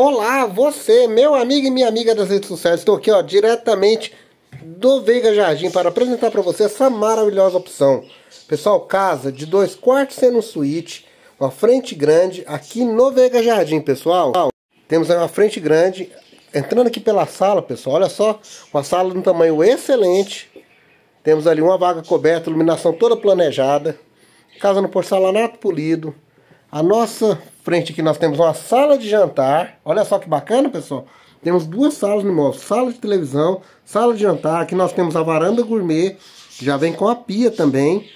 Olá, você, meu amigo e minha amiga das redes sociais. Estou aqui, ó, diretamente do Veiga Jardim para apresentar para você essa maravilhosa opção. Pessoal, casa de dois quartos sendo um suíte, uma frente grande aqui no Veiga Jardim, pessoal. Temos uma frente grande, entrando aqui pela sala, pessoal. Olha só, uma sala de um tamanho excelente. Temos ali uma vaga coberta, iluminação toda planejada. Casa no porcelanato polido. A nossa frente aqui nós temos uma sala de jantar. Olha só que bacana, pessoal. Temos duas salas no imóvel, sala de televisão, sala de jantar. Aqui nós temos a varanda gourmet, que já vem com a pia também.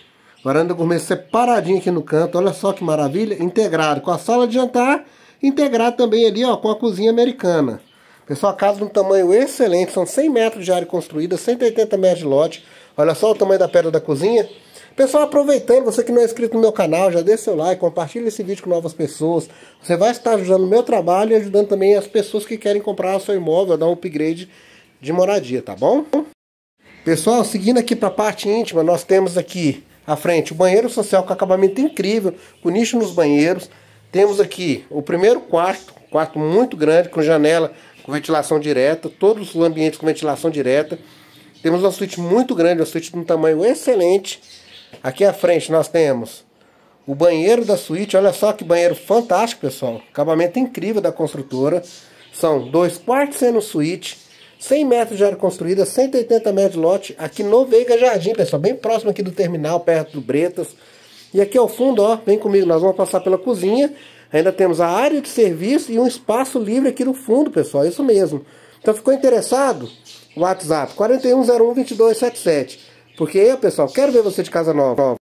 Varanda gourmet separadinha aqui no canto, olha só que maravilha. Integrado com a sala de jantar, integrado também ali ó, com a cozinha americana. Pessoal, a casa de um tamanho excelente, são 100 metros de área construída, 180 metros de lote. Olha só o tamanho da pedra da cozinha. Pessoal, aproveitando, você que não é inscrito no meu canal, já deixa seu like, compartilha esse vídeo com novas pessoas. Você vai estar ajudando o meu trabalho e ajudando também as pessoas que querem comprar o seu imóvel, dar um upgrade de moradia, tá bom? Pessoal, seguindo aqui para a parte íntima, nós temos aqui à frente o banheiro social com é acabamento incrível, com nicho nos banheiros. Temos aqui o primeiro quarto, quarto muito grande, com janela com ventilação direta, todos os ambientes com ventilação direta. Temos uma suíte muito grande, uma suíte de um tamanho excelente. Aqui à frente nós temos o banheiro da suíte, olha só que banheiro fantástico, pessoal. Acabamento incrível da construtora. São dois quartos sendo suíte, 100 metros de área construída, 180 metros de lote, aqui no Veiga Jardim, pessoal, bem próximo aqui do terminal, perto do Bretas. E aqui ao fundo, ó, vem comigo, nós vamos passar pela cozinha Ainda temos a área de serviço e um espaço livre aqui no fundo, pessoal. Isso mesmo. Então ficou interessado? WhatsApp 4101 2277. Porque eu, pessoal, quero ver você de casa nova.